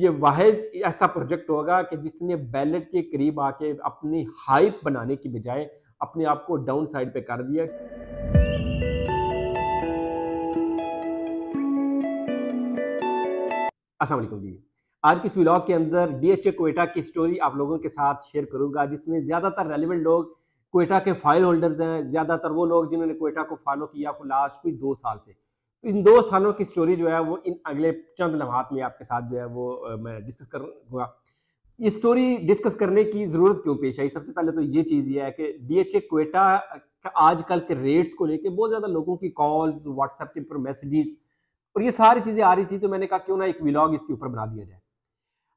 ये वाद ऐसा प्रोजेक्ट होगा कि जिसने बैलेट के करीब आके अपनी हाइप बनाने की बजाय अपने आप को डाउन साइड पे कर दिया असलम जी आज के इस व्लॉग के अंदर डीएचए कोयटा की स्टोरी आप लोगों के साथ शेयर करूंगा जिसमें ज़्यादातर रेलिवेंट लोग कोयटा के फाइल होल्डर्स हैं ज़्यादातर वो लोग जिन्होंने कोयटा को फॉलो किया को लास्ट कोई दो साल से तो इन दो सालों की स्टोरी जो है वो इन अगले चंद लम्हात में आपके साथ जो है वो मैं डिस्कस करूँगा ये स्टोरी डिस्कस करने की ज़रूरत क्यों पेश आई सबसे पहले तो ये चीज़ ये है कि डी एच ए कोयटा आजकल के रेट्स को लेके बहुत ज़्यादा लोगों की कॉल्स व्हाट्सएप के ऊपर मैसेजेस और ये सारी चीज़ें आ रही थी तो मैंने कहा क्यों ना एक व्लॉग इसके ऊपर बना दिया जाए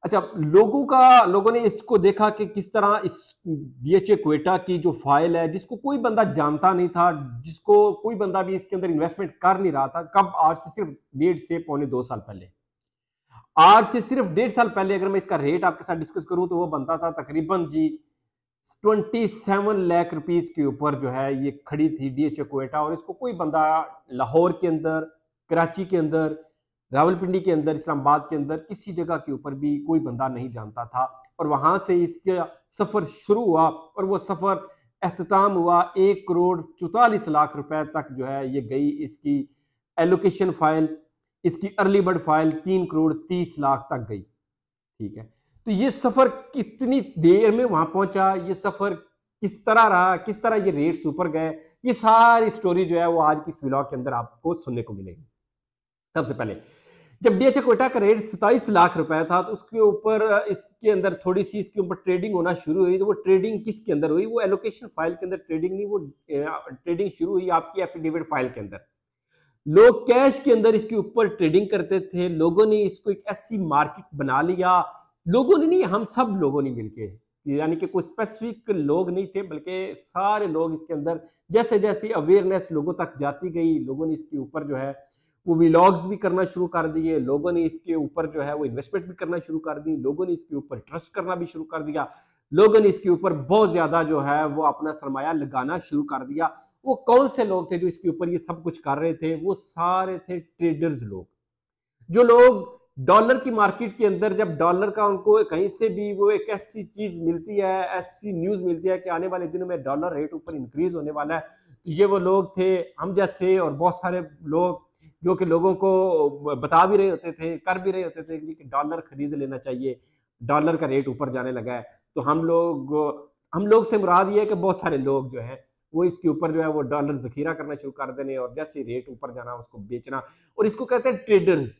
अच्छा लोगों का लोगों ने इसको देखा कि किस तरह इस बीएचए क्वेटा की जो फाइल है जिसको कोई बंदा जानता नहीं था जिसको कोई बंदा भी इसके अंदर इन्वेस्टमेंट कर नहीं रहा था कब आज से सिर्फ डेढ़ से पौने दो साल पहले आज से सिर्फ डेढ़ साल पहले अगर मैं इसका रेट आपके साथ डिस्कस करूं तो वो बनता था तकरीबन जी ट्वेंटी सेवन लैख रुपीज के ऊपर जो है ये खड़ी थी डीएचए क्वेटा और इसको कोई बंदा लाहौर के अंदर कराची के अंदर रावलपिंडी के अंदर इस्लामाबाद के अंदर किसी जगह के ऊपर भी कोई बंदा नहीं जानता था और वहां से इसका सफर शुरू हुआ और वो सफर अहतमाम हुआ एक करोड़ चौतालीस लाख रुपए तक जो है ये गई इसकी एलोकेशन फाइल इसकी अर्ली बर्ड फाइल तीन करोड़ तीस लाख तक गई ठीक है तो ये सफर कितनी देर में वहां पहुंचा ये सफर किस तरह रहा किस तरह ये रेट्स ऊपर गए ये सारी स्टोरी जो है वो आज की इस ब्लॉग के अंदर आपको सुनने को मिलेगी सबसे पहले जब डीएचए कोटा का रेट सताईस लाख रुपए था तो उसके ऊपर इसके अंदर थोड़ी सी इसके ऊपर ट्रेडिंग होना शुरू हुई तो वो ट्रेडिंग किसके अंदर हुई वो एलोकेशन फाइल के अंदर ट्रेडिंग नहीं वो ट्रेडिंग शुरू हुई आपकी एफिडेविट फाइल के अंदर लोग कैश के अंदर इसके ऊपर ट्रेडिंग करते थे लोगों ने इसको एक ऐसी मार्केट बना लिया लोगों ने नहीं हम सब लोगों ने मिलकर यानी कि कोई स्पेसिफिक लोग नहीं थे बल्कि सारे लोग इसके अंदर जैसे जैसे अवेयरनेस लोगों तक जाती गई लोगों ने इसके ऊपर जो है वो विलॉग्स भी करना शुरू कर दिए लोगों ने इसके ऊपर जो है वो इन्वेस्टमेंट भी करना शुरू कर दी लोगों ने इसके ऊपर ट्रस्ट करना भी शुरू कर दिया लोगों ने इसके ऊपर बहुत ज्यादा जो है वो अपना सरमाया लगाना शुरू कर दिया वो कौन से लोग थे जो इसके ऊपर ये सब कुछ कर रहे थे वो सारे थे ट्रेडर्स लोग जो लोग डॉलर की मार्केट के अंदर जब डॉलर का उनको कहीं से भी वो एक ऐसी चीज मिलती है ऐसी न्यूज मिलती है कि आने वाले दिनों में डॉलर रेट ऊपर इंक्रीज होने वाला है तो ये वो लोग थे हम जैसे और बहुत सारे लोग जो कि लोगों को बता भी रहे होते थे कर भी रहे होते थे कि डॉलर खरीद लेना चाहिए डॉलर का रेट ऊपर जाने लगा है तो हम लोग हम लोग से मुराद ये है कि बहुत सारे लोग जो हैं वो इसके ऊपर जो है वो डॉलर जखीरा करना शुरू कर देने और जैसे रेट ऊपर जाना उसको बेचना और इसको कहते हैं ट्रेडर्स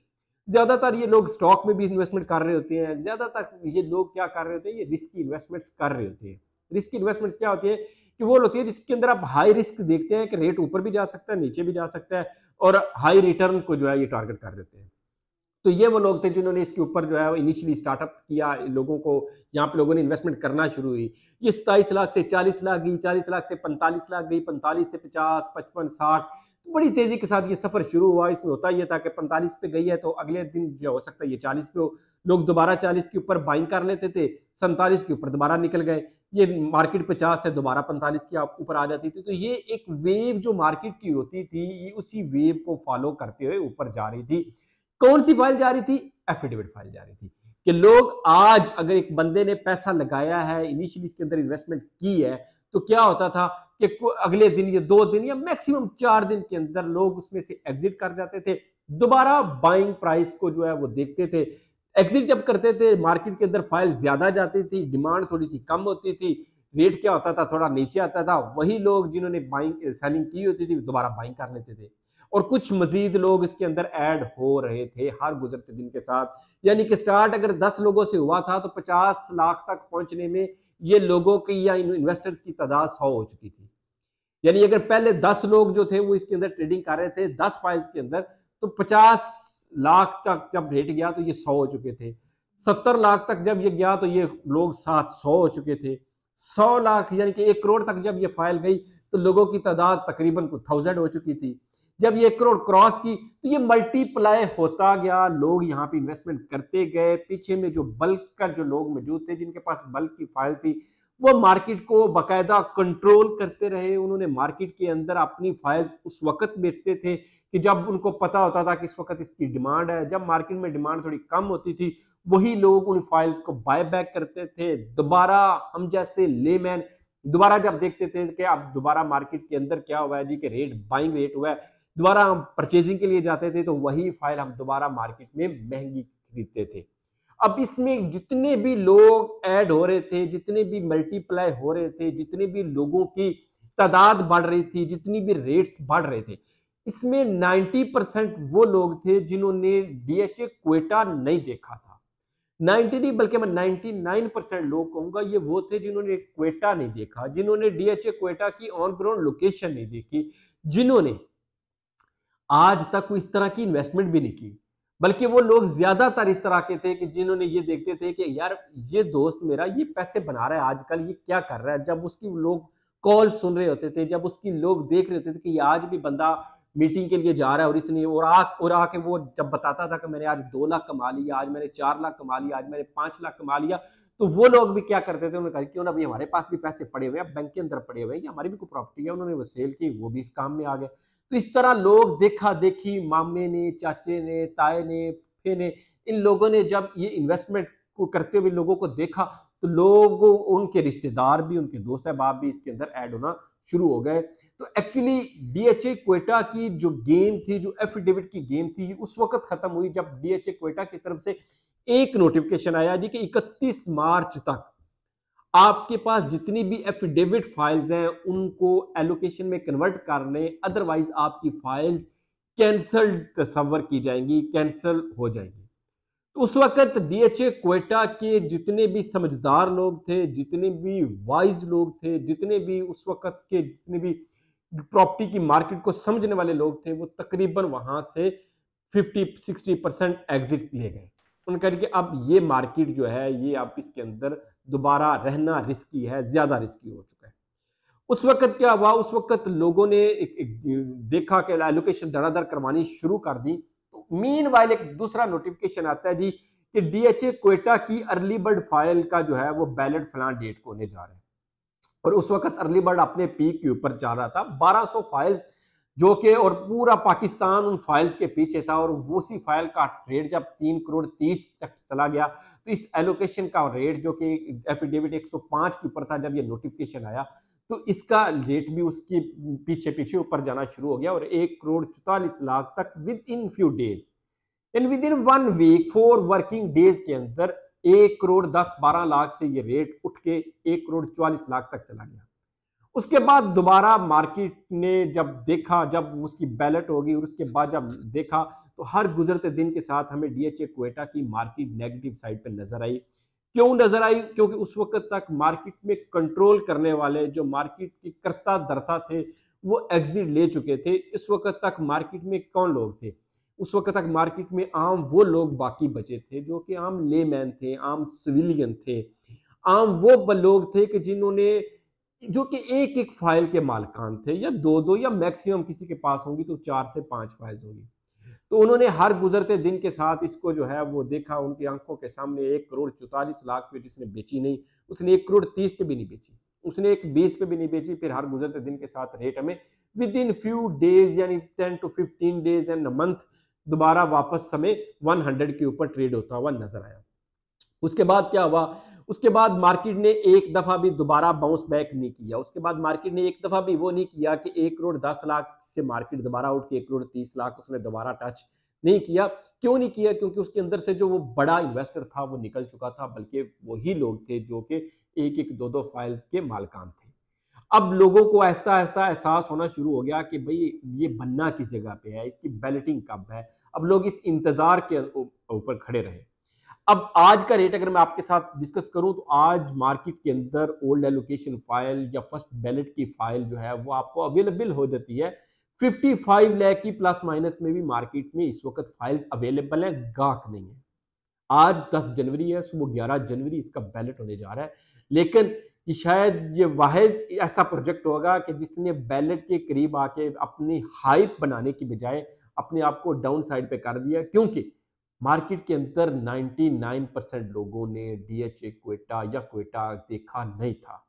ज़्यादातर ये लोग स्टॉक में भी इन्वेस्टमेंट कर रहे होते हैं ज़्यादातर ये लोग क्या कर रहे होते हैं ये रिस्की इन्वेस्टमेंट्स कर रहे होते हैं रिस्की इन्वेस्टमेंट्स क्या होती है कि वो होती है जिसके अंदर आप हाई रिस्क देखते हैं कि रेट ऊपर भी जा सकता है नीचे भी जा सकता है और हाई रिटर्न को जो है ये टारगेट कर देते हैं तो ये वो लोग थे जिन्होंने इसके ऊपर जो है वो इनिशियली स्टार्टअप किया लोगों को यहाँ पे लोगों ने इन्वेस्टमेंट करना शुरू हुई ये सताईस लाख से चालीस लाख गई चालीस लाख से पैंतालीस लाख गई पैंतालीस से पचास पचपन साठ तो बड़ी तेज़ी के साथ ये सफ़र शुरू हुआ इसमें होता यह था कि पैंतालीस पे गई है तो अगले दिन जो हो सकता है ये चालीस पे हो लोग दोबारा चालीस के ऊपर बाइंग कर लेते थे सैंतालीस के ऊपर दोबारा निकल गए ये मार्केट 50 से दोबारा 45 की आप ऊपर आ जाती थी तो ये एक वेव जो मार्केट की होती थी ये उसी वेव को फॉलो करते हुए ऊपर जा रही थी कौन सी फाइल जा रही थी एफिडेविट फाइल जा रही थी कि लोग आज अगर एक बंदे ने पैसा लगाया है इनिशियली इसके अंदर इन्वेस्टमेंट की है तो क्या होता था कि अगले दिन या दो दिन या मैक्सिमम चार दिन के अंदर लोग उसमें से एग्जिट कर जाते थे दोबारा बाइंग प्राइस को जो है वो देखते थे एग्जिट जब करते थे मार्केट के अंदर फाइल ज्यादा जाती थी डिमांड थोड़ी सी कम होती थी रेट क्या होता था थोड़ा नीचे आता था वही लोग जिन्होंने बाइंग सेलिंग की होती थी दोबारा बाइंग कर लेते थे और कुछ मजीद लोग इसके अंदर ऐड हो रहे थे हर गुजरते दिन के साथ यानी कि स्टार्ट अगर 10 लोगों से हुआ था तो 50 लाख तक पहुंचने में ये लोगों की या इन्वेस्टर्स की तादाद सौ हो चुकी थी यानी अगर पहले 10 लोग जो थे वो इसके अंदर ट्रेडिंग कर रहे थे 10 फाइल्स के अंदर तो पचास लाख तक जब रेट गया तो ये सौ हो चुके थे सत्तर लाख तक जब ये गया तो ये लोग सात सौ हो चुके थे सौ लाख यानी कि एक करोड़ तक जब ये फाइल गई तो लोगों की तादाद तकरीबन थाउजेंड हो चुकी थी जब ये एक करोड़ क्रॉस की तो ये मल्टीप्लाई होता गया लोग यहाँ पे इन्वेस्टमेंट करते गए पीछे में जो बल्क कर जो लोग मौजूद थे जिनके पास बल्क की फाइल थी वो मार्केट को बाकायदा कंट्रोल करते रहे उन्होंने मार्केट के अंदर अपनी फाइल उस वक्त बेचते थे कि जब उनको पता होता था कि इस वक्त इसकी डिमांड है जब मार्केट में डिमांड थोड़ी कम होती थी वही लोग उन फाइल को बाय बैक करते थे दोबारा हम जैसे लेमैन दोबारा जब देखते थे कि अब दोबारा मार्केट के अंदर क्या हुआ है जी के रेट बाइंग रेट हुआ है दोबारा हम परचेजिंग के लिए जाते थे तो वही फाइल हम दोबारा मार्केट में महंगी खरीदते थे अब इसमें जितने भी लोग ऐड हो रहे थे जितने भी मल्टीप्लाई हो रहे थे जितने भी लोगों की तादाद बढ़ रही थी जितनी भी रेट्स बढ़ रहे थे इसमें 90 परसेंट वो लोग थे जिन्होंने डीएचए कोटा नहीं देखा था 90 नहीं बल्कि मैं 99 परसेंट लोग कहूंगा ये वो थे जिन्होंने कोटा नहीं देखा जिन्होंने डीएचए कोटा की ऑन ग्राउंड लोकेशन नहीं देखी जिन्होंने आज तक इस तरह की इन्वेस्टमेंट भी नहीं की बल्कि वो लोग ज्यादातर इस तरह के थे कि जिन्होंने ये देखते थे कि यार ये दोस्त मेरा ये पैसे बना रहा है आजकल ये क्या कर रहा है जब उसकी लोग कॉल सुन रहे होते थे जब उसकी लोग देख रहे होते थे कि आज भी बंदा मीटिंग के लिए जा रहा है और इसने और आ और आके वो जब बताता था कि मैंने आज दो लाख कमा लिया आज मैंने चार लाख कमा लिया आज मैंने पांच लाख कमा लिया तो वो लोग भी क्या करते थे उन्होंने कहा क्यों ना भाई हमारे पास भी पैसे पड़े हुए हैं बैंक के अंदर पड़े हुए हैं हमारी भी कोई प्रॉपर्टी है उन्होंने वो सेल की वो भी इस काम में आ गए तो इस तरह लोग देखा देखी मामे ने चाचे ने ताए ने फे ने इन लोगों ने जब ये इन्वेस्टमेंट को करते हुए लोगों को देखा तो लोग उनके रिश्तेदार भी उनके दोस्त अहबाब भी इसके अंदर ऐड होना शुरू हो गए तो एक्चुअली डीएचए कोयटा की जो गेम थी जो एफिडेविट की गेम थी उस वक्त खत्म हुई जब डीएचए कोयटा की तरफ से एक नोटिफिकेशन आया जी कि 31 मार्च तक आपके पास जितनी भी एफिडेविट फाइल्स हैं उनको एलोकेशन में कन्वर्ट कर लें अदरवाइज आपकी फाइल्स कैंसल्ड तस्वर की जाएंगी कैंसल हो जाएंगी तो उस वक्त डीएचए कोयटा के जितने भी समझदार लोग थे जितने भी वाइज लोग थे जितने भी उस वक्त के जितने भी प्रॉपर्टी की मार्केट को समझने वाले लोग थे वो तकरीबन वहां से 50 60 परसेंट एग्जिट ले गए उन्होंने कहा कि अब ये मार्केट जो है ये आप इसके अंदर दोबारा रहना रिस्की है ज़्यादा रिस्की हो चुका है उस वक्त क्या हुआ उस वक्त लोगों ने एक, एक देखा कि एलोकेशन धड़ाधड़ करवानी शुरू कर दी तो मीन वाइल एक दूसरा नोटिफिकेशन आता है जी कि डीएचए कोयटा की अर्ली बर्ड फाइल का जो है वो बैलेट फ्लान डेट को होने जा रहे हैं और उस वक्त अर्ली बर्ड अपने पीक के ऊपर जा रहा था 1200 फाइल्स जो कि और पूरा पाकिस्तान उन फाइल्स के पीछे था और उसी फाइल का रेट जब तीन करोड़ तीस तक चला गया तो इस एलोकेशन का रेट जो कि एफिडेविट एक सौ पांच के ऊपर था जब ये नोटिफिकेशन आया तो इसका रेट भी उसके पीछे पीछे ऊपर जाना शुरू हो गया और एक करोड़ चौतालीस लाख तक within few days and within one week four working days के अंदर एक करोड़ दस बारह लाख से ये रेट उठ के एक करोड़ चौवालीस लाख तक चला गया उसके बाद दोबारा मार्केट ने जब देखा जब उसकी बैलेट होगी और उसके बाद जब देखा तो हर गुजरते दिन के साथ हमें डीएचए कोटा की मार्केट नेगेटिव साइड पर नजर आई क्यों नजर आई क्योंकि उस वक्त तक मार्केट में कंट्रोल करने वाले जो मार्केट के करता दर्ता थे वो एग्जिट ले चुके थे इस वक्त तक मार्केट में कौन लोग थे उस वक्त तक मार्केट में आम वो लोग बाकी बचे थे जो कि आम लेमैन थे आम सिविलियन थे आम वो लोग थे कि जिन्होंने जो कि एक एक फाइल के मालकान थे या दो दो या मैक्सिमम किसी के पास होंगी तो चार से पांच फाइल होंगी तो उन्होंने हर गुजरते दिन के साथ इसको जो है वो देखा उनकी आंखों के सामने एक करोड़ चौतालीस लाख पे जिसने बेची नहीं उसने एक करोड़ तीस पे भी नहीं बेची उसने एक बीस पे भी नहीं बेची फिर हर गुजरते दिन के साथ रेट हमें विद इन फ्यू डेज यानी ten to fifteen days and month दोबारा वापस समय वन के ऊपर ट्रेड होता हुआ नजर आया उसके बाद क्या हुआ उसके बाद मार्केट ने एक दफा भी दोबारा बाउंस बैक नहीं किया उसके बाद मार्केट ने एक दफा भी वो नहीं किया कि एक करोड़ दस लाख से मार्केट दोबारा उठ के एक करोड़ तीस लाख उसने दोबारा टच नहीं किया क्यों नहीं किया क्योंकि उसके अंदर से जो वो बड़ा इन्वेस्टर था वो निकल चुका था बल्कि वही लोग थे जो कि एक एक दो दो फाइल्स के मालकान थे अब लोगों को ऐसा ऐसा एहसास होना शुरू हो गया कि भाई ये बनना किस जगह पे है इसकी बैलेटिंग कब है अब लोग इस इंतज़ार के ऊपर खड़े रहे अब आज का रेट अगर मैं आपके साथ डिस्कस करूं तो आज मार्केट के अंदर ओल्ड एलोकेशन फाइल या फर्स्ट बैलेट की फाइल जो है वो आपको अवेलेबल हो जाती है 55 लाख की प्लस माइनस में भी मार्केट में इस वक्त फाइल्स अवेलेबल हैं गाहक नहीं है आज 10 जनवरी है सुबह 11 जनवरी इसका बैलेट होने जा रहा है लेकिन ये शायद ये वाहिद ऐसा प्रोजेक्ट होगा कि जिसने बैलेट के करीब आके अपनी हाइप बनाने की बजाय अपने आप को डाउन साइड पर कर दिया क्योंकि मार्केट के अंदर 99 परसेंट लोगों ने डीएचए क्वेटा या क्वेटा देखा नहीं था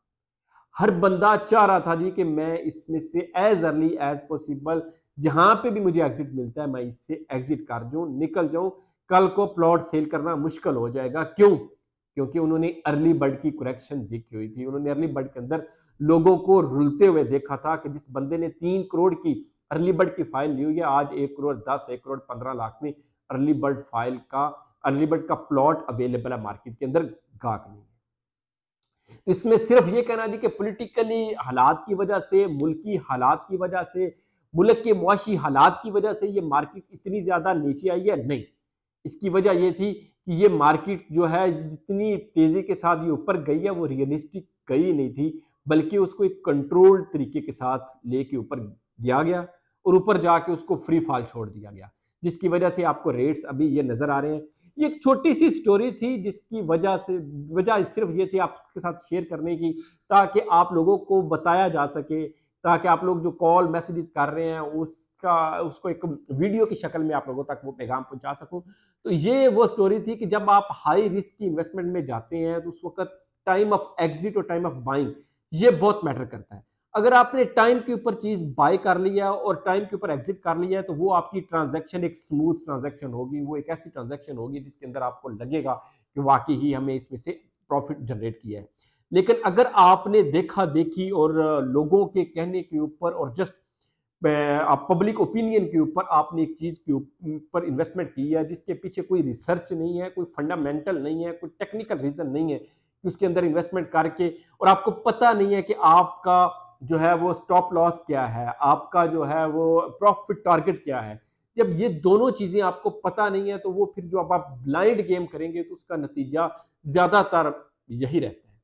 हर बंदा चाह रहा था जी कि मैं इसमें से एज अर्ली एज पॉसिबल जहां पे भी मुझे एग्जिट मिलता है मैं इससे एग्जिट कर जाऊं निकल जाऊं कल को प्लॉट सेल करना मुश्किल हो जाएगा क्यों क्योंकि उन्होंने अर्ली बर्ड की करेक्शन देखी हुई थी उन्होंने अर्ली बर्ड के अंदर लोगों को रुलते हुए देखा था कि जिस बंदे ने तीन करोड़ की अर्ली बर्ड की फाइल ली हुई है आज एक करोड़ दस एक करोड़ पंद्रह लाख में अर्ली बर्ड फाइल का अर्ली बर्ड का प्लॉट अवेलेबल है मार्केट के अंदर गाक नहीं है तो इसमें सिर्फ ये कहना जी कि पोलिटिकली हालात की वजह से मुल्की हालात की वजह से मुल्क के मुआशी हालात की वजह से ये मार्केट इतनी ज़्यादा नीचे आई है नहीं इसकी वजह यह थी कि ये मार्केट जो है जितनी तेज़ी के साथ ये ऊपर गई है वो रियलिस्टिक गई नहीं थी बल्कि उसको एक कंट्रोल्ड तरीके के साथ लेके ऊपर दिया गया और ऊपर जाके उसको फ्री फॉल छोड़ दिया गया जिसकी वजह से आपको रेट्स अभी ये नज़र आ रहे हैं ये एक छोटी सी स्टोरी थी जिसकी वजह से वजह सिर्फ ये थी आपके साथ शेयर करने की ताकि आप लोगों को बताया जा सके ताकि आप लोग जो कॉल मैसेजेस कर रहे हैं उसका उसको एक वीडियो की शक्ल में आप लोगों तक वो पैगाम पहुंचा सकूं तो ये वो स्टोरी थी कि जब आप हाई रिस्क की इन्वेस्टमेंट में जाते हैं तो उस वक्त टाइम ऑफ एग्जिट और टाइम ऑफ बाइंग ये बहुत मैटर करता है अगर आपने टाइम के ऊपर चीज बाय कर लिया और टाइम के ऊपर एग्जिट कर लिया तो वो आपकी ट्रांजैक्शन एक स्मूथ ट्रांजैक्शन होगी वो एक ऐसी ट्रांजैक्शन होगी जिसके अंदर आपको लगेगा कि वाकई ही हमें इसमें से प्रॉफिट जनरेट किया है लेकिन अगर आपने देखा देखी और लोगों के कहने के ऊपर और जस्ट आप पब्लिक ओपिनियन के ऊपर आपने एक चीज़ के ऊपर इन्वेस्टमेंट की है जिसके पीछे कोई रिसर्च नहीं है कोई फंडामेंटल नहीं है कोई टेक्निकल रीज़न नहीं है कि उसके अंदर इन्वेस्टमेंट करके और आपको पता नहीं है कि आपका जो है वो स्टॉप लॉस क्या है आपका जो है वो प्रॉफिट टारगेट क्या है जब ये दोनों चीज़ें आपको पता नहीं है तो वो फिर जो आप ब्लाइंड गेम करेंगे तो उसका नतीजा ज़्यादातर यही रहता है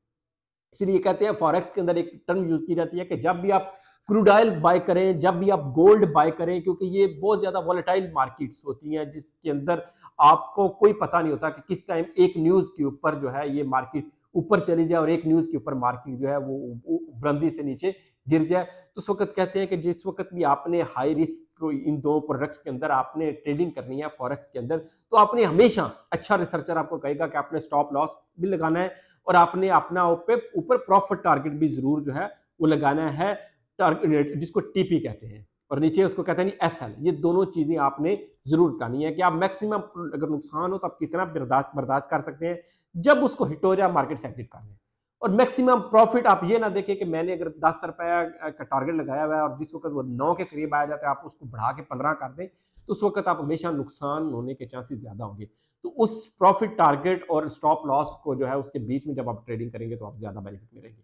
इसलिए कहते हैं फॉरेक्स के अंदर एक टर्म यूज की जाती है कि जब भी आप क्रूडाइल बाय करें जब भी आप गोल्ड बाय करें क्योंकि ये बहुत ज़्यादा वॉलेटाइल मार्केट्स होती हैं जिसके अंदर आपको कोई पता नहीं होता कि किस टाइम एक न्यूज़ के ऊपर जो है ये मार्केट ऊपर चली जाए और एक न्यूज़ के ऊपर मार्केट जो है वो बुलंदी से नीचे गिर जाए तो उस वक्त कहते हैं कि जिस वक्त भी आपने हाई रिस्क इन दो प्रोडक्ट्स के अंदर आपने ट्रेडिंग करनी है फॉरेक्स के अंदर तो आपने हमेशा अच्छा रिसर्चर आपको कहेगा कि आपने स्टॉप लॉस भी लगाना है और आपने अपना ऊपर प्रॉफिट टारगेट भी जरूर जो है वो लगाना है टारगेट जिसको टीपी कहते हैं और नीचे उसको कहते हैं एस एल ये दोनों चीज़ें आपने ज़रूर करनी है कि आप मैक्सिमम अगर नुकसान हो तो आप कितना बर्दाश्त बर्दाश्त कर सकते हैं जब उसको हिट हो जाए मार्केट से एग्जिट कर लें और मैक्सिमम प्रॉफिट आप ये ना देखें कि मैंने अगर दस रुपया का टारगेट लगाया हुआ है और जिस वक्त वो नौ के करीब आया जाता है आप उसको बढ़ा के पंद्रह कर दें तो उस वक्त आप हमेशा नुकसान होने के चांसेस ज़्यादा होंगे तो उस प्रॉफिट टारगेट और स्टॉप लॉस को जो है उसके बीच में जब आप ट्रेडिंग करेंगे तो आप ज़्यादा बेनिफिट मिलेंगे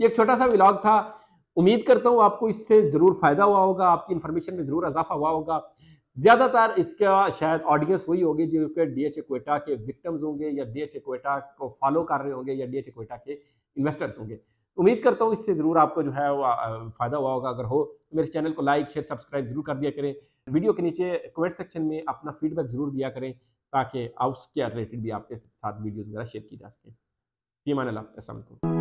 ये एक छोटा सा व्लॉग था उम्मीद करता हूँ आपको इससे ज़रूर फ़ायदा हुआ होगा आपकी इन्फॉर्मेशन में ज़रूर इजाफा हुआ होगा ज़्यादातर इसका शायद ऑडियंस वही होगी जो कि डी एच एक्वेटा के विक्टम्स होंगे या डी एच कोयटा को फॉलो कर रहे होंगे या डी एच कोयटा के इन्वेस्टर्स होंगे उम्मीद करता हूँ इससे ज़रूर आपको जो है फ़ायदा हुआ होगा अगर हो तो मेरे चैनल को लाइक शेयर सब्सक्राइब जरूर कर दिया करें वीडियो के नीचे कमेंट सेक्शन में अपना फीडबैक ज़रूर दिया करें ताकि उसके रिलेटेड भी आपके साथ वीडियोज़ वगैरह शेयर की जा सकें टीमान अल्लाह